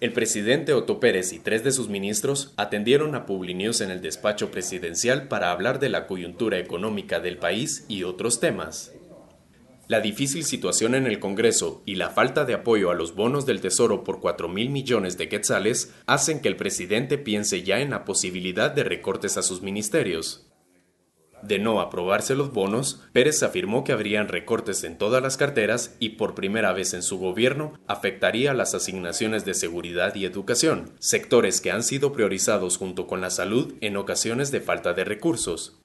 El presidente Otto Pérez y tres de sus ministros atendieron a Publinius en el despacho presidencial para hablar de la coyuntura económica del país y otros temas. La difícil situación en el Congreso y la falta de apoyo a los bonos del Tesoro por 4 mil millones de quetzales hacen que el presidente piense ya en la posibilidad de recortes a sus ministerios de no aprobarse los bonos, Pérez afirmó que habrían recortes en todas las carteras y por primera vez en su gobierno afectaría las asignaciones de seguridad y educación, sectores que han sido priorizados junto con la salud en ocasiones de falta de recursos.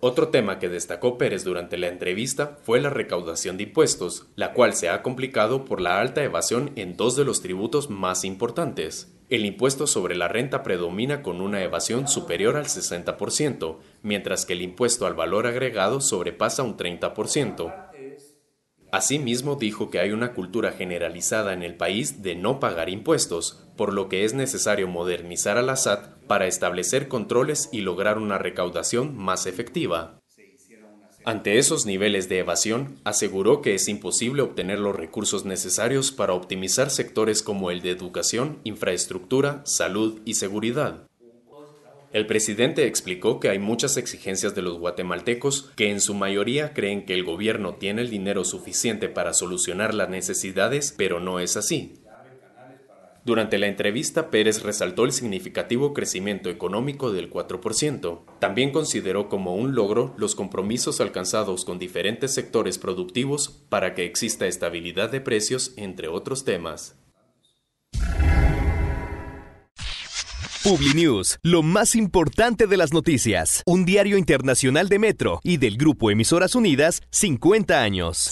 Otro tema que destacó Pérez durante la entrevista fue la recaudación de impuestos, la cual se ha complicado por la alta evasión en dos de los tributos más importantes, el impuesto sobre la renta predomina con una evasión superior al 60%, mientras que el impuesto al valor agregado sobrepasa un 30%. Asimismo, dijo que hay una cultura generalizada en el país de no pagar impuestos, por lo que es necesario modernizar a la SAT para establecer controles y lograr una recaudación más efectiva. Ante esos niveles de evasión, aseguró que es imposible obtener los recursos necesarios para optimizar sectores como el de educación, infraestructura, salud y seguridad. El presidente explicó que hay muchas exigencias de los guatemaltecos que en su mayoría creen que el gobierno tiene el dinero suficiente para solucionar las necesidades, pero no es así. Durante la entrevista, Pérez resaltó el significativo crecimiento económico del 4%. También consideró como un logro los compromisos alcanzados con diferentes sectores productivos para que exista estabilidad de precios, entre otros temas. News, lo más importante de las noticias, un diario internacional de Metro y del Grupo Emisoras Unidas, 50 años.